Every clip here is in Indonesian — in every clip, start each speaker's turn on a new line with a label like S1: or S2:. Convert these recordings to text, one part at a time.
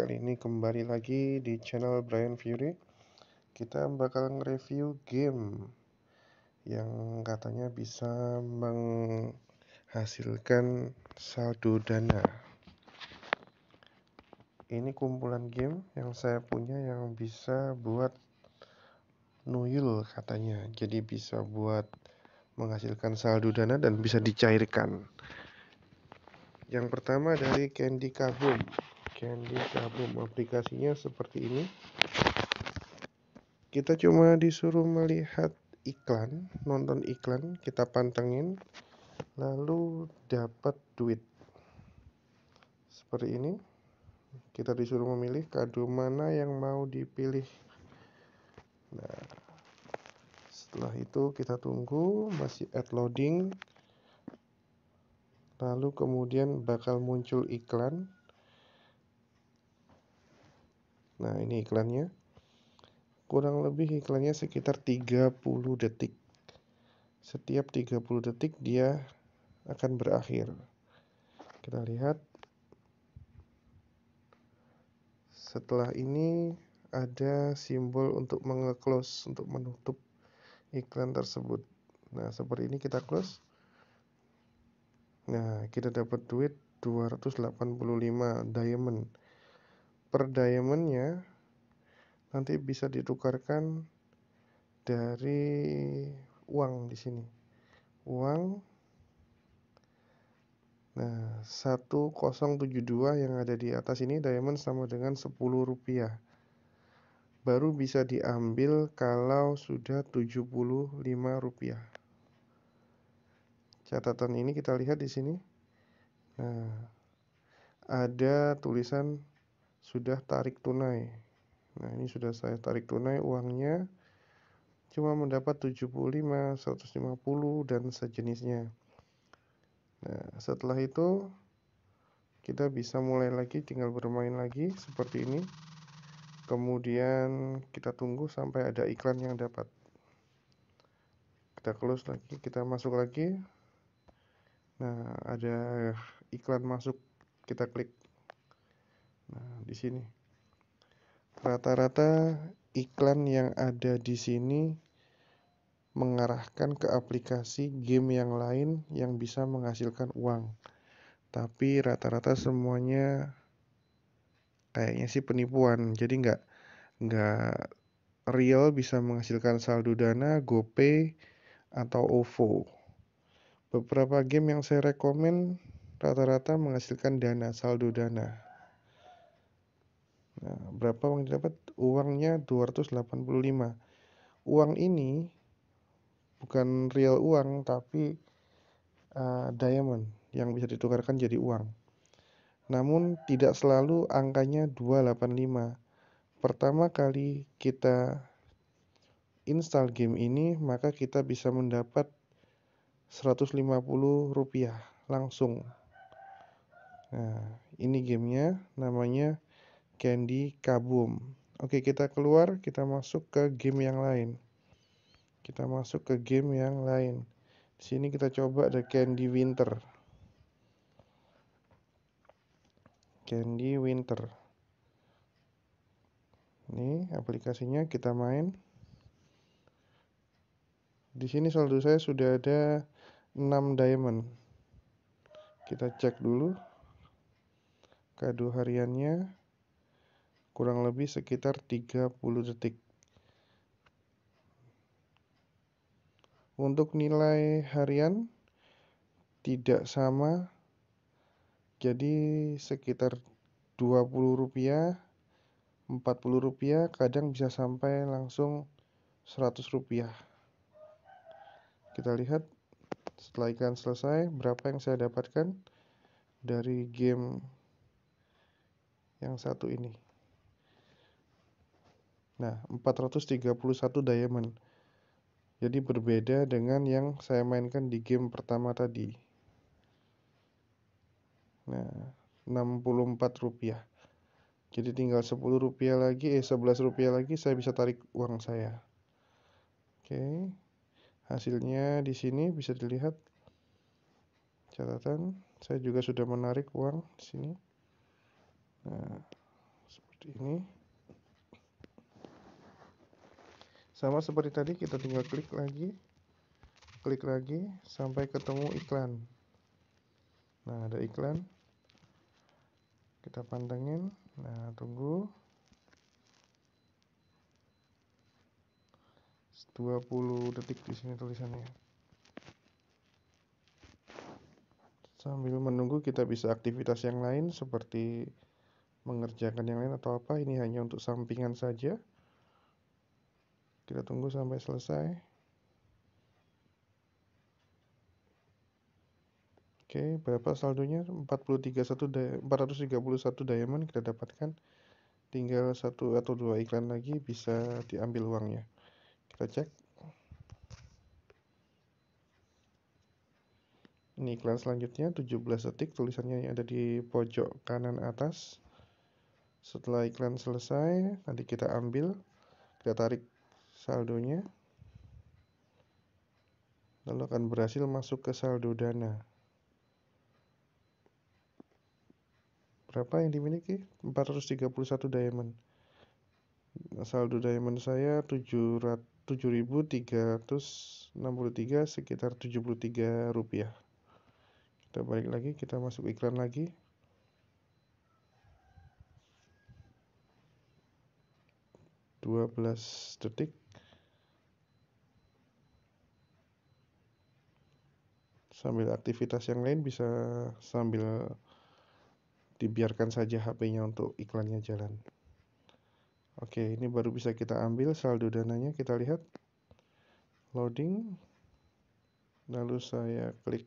S1: Kali ini kembali lagi di channel Brian Fury Kita bakal nge-review game Yang katanya bisa menghasilkan saldo dana Ini kumpulan game yang saya punya yang bisa buat nuyul katanya Jadi bisa buat menghasilkan saldo dana dan bisa dicairkan yang pertama dari Candy Kaboom bagian di gabung aplikasinya seperti ini kita cuma disuruh melihat iklan nonton iklan kita pantengin lalu dapat duit seperti ini kita disuruh memilih kado mana yang mau dipilih nah setelah itu kita tunggu masih at loading lalu kemudian bakal muncul iklan Nah, ini iklannya. Kurang lebih iklannya sekitar 30 detik. Setiap 30 detik dia akan berakhir. Kita lihat. Setelah ini ada simbol untuk mengeclose untuk menutup iklan tersebut. Nah, seperti ini kita close. Nah, kita dapat duit 285 diamond per diamondnya nanti bisa ditukarkan dari uang di sini uang nah 1072 yang ada di atas ini diamond sama dengan 10 rupiah baru bisa diambil kalau sudah 75 rupiah catatan ini kita lihat di sini nah ada tulisan sudah tarik tunai. Nah, ini sudah saya tarik tunai uangnya cuma mendapat 75, 150 dan sejenisnya. Nah, setelah itu kita bisa mulai lagi tinggal bermain lagi seperti ini. Kemudian kita tunggu sampai ada iklan yang dapat. Kita close lagi, kita masuk lagi. Nah, ada iklan masuk, kita klik Nah, di sini rata-rata iklan yang ada di sini mengarahkan ke aplikasi game yang lain yang bisa menghasilkan uang. Tapi rata-rata semuanya kayaknya sih penipuan. Jadi nggak nggak real bisa menghasilkan saldo dana, GoPay atau OVO. Beberapa game yang saya rekomen rata-rata menghasilkan dana saldo dana. Nah, berapa uang didapat? Uangnya 285. Uang ini bukan real uang tapi uh, diamond yang bisa ditukarkan jadi uang. Namun tidak selalu angkanya 285. Pertama kali kita install game ini maka kita bisa mendapat 150 rupiah langsung. Nah, ini gamenya namanya Candy Kaboom. Oke, kita keluar, kita masuk ke game yang lain. Kita masuk ke game yang lain. Di sini kita coba ada Candy Winter. Candy Winter. Ini aplikasinya kita main. Di sini saldo saya sudah ada 6 diamond. Kita cek dulu kado hariannya kurang lebih sekitar 30 detik. Untuk nilai harian tidak sama. Jadi sekitar 20 rupiah, 40 rupiah, kadang bisa sampai langsung 100 rupiah. Kita lihat setelah ikan selesai berapa yang saya dapatkan dari game yang satu ini. Nah, 431 diamond. Jadi berbeda dengan yang saya mainkan di game pertama tadi. Nah, 64 rupiah. Jadi tinggal 10 rupiah lagi, eh 11 rupiah lagi saya bisa tarik uang saya. Oke. Hasilnya di sini bisa dilihat. Catatan, saya juga sudah menarik uang di sini. Nah, seperti ini. sama seperti tadi kita tinggal klik lagi klik lagi sampai ketemu iklan nah ada iklan kita pantengin nah tunggu 20 detik di sini tulisannya sambil menunggu kita bisa aktivitas yang lain seperti mengerjakan yang lain atau apa ini hanya untuk sampingan saja kita tunggu sampai selesai oke berapa saldonya 431 431 diamond kita dapatkan tinggal satu atau dua iklan lagi bisa diambil uangnya kita cek ini iklan selanjutnya 17 detik tulisannya yang ada di pojok kanan atas setelah iklan selesai nanti kita ambil kita tarik saldonya lalu akan berhasil masuk ke saldo dana berapa yang dimiliki 431 diamond nah, saldo diamond saya 700 7363 sekitar 73 rupiah kita balik lagi kita masuk iklan lagi 12 detik sambil aktivitas yang lain bisa sambil dibiarkan saja HP-nya untuk iklannya jalan. Oke, ini baru bisa kita ambil saldo dananya. Kita lihat loading, lalu saya klik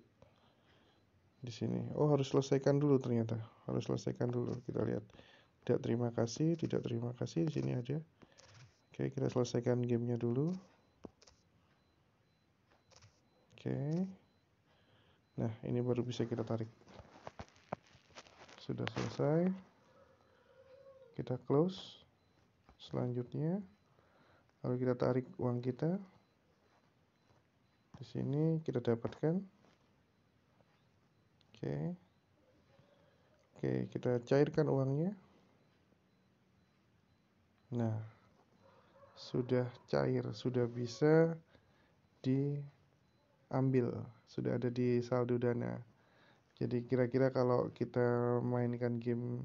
S1: di sini. Oh, harus selesaikan dulu ternyata. Harus selesaikan dulu. Kita lihat. Tidak terima kasih, tidak terima kasih. Di sini ada. Oke, kita selesaikan gamenya dulu. Oke. Nah, ini baru bisa kita tarik. Sudah selesai. Kita close. Selanjutnya, lalu kita tarik uang kita. Di sini kita dapatkan. Oke. Oke, kita cairkan uangnya. Nah, sudah cair, sudah bisa diambil, sudah ada di saldo dana. Jadi kira-kira kalau kita mainkan game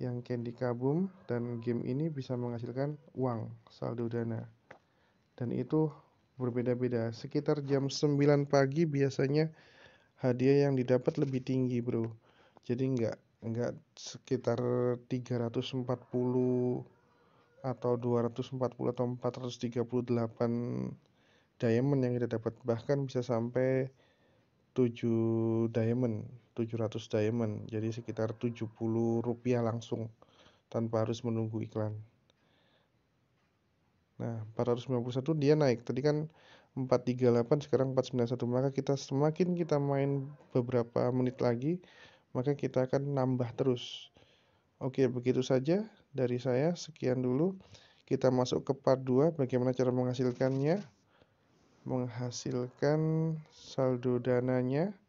S1: yang Candy Kabum dan game ini bisa menghasilkan uang saldo dana. Dan itu berbeda-beda. Sekitar jam 9 pagi biasanya hadiah yang didapat lebih tinggi, Bro. Jadi nggak nggak sekitar 340 atau 240 atau 438 diamond yang kita dapat bahkan bisa sampai 7 diamond 700 diamond jadi sekitar 70 rupiah langsung tanpa harus menunggu iklan nah 491 dia naik tadi kan 438 sekarang 491 maka kita semakin kita main beberapa menit lagi maka kita akan nambah terus oke begitu saja dari saya. Sekian dulu. Kita masuk ke part 2 bagaimana cara menghasilkannya. Menghasilkan saldo dananya.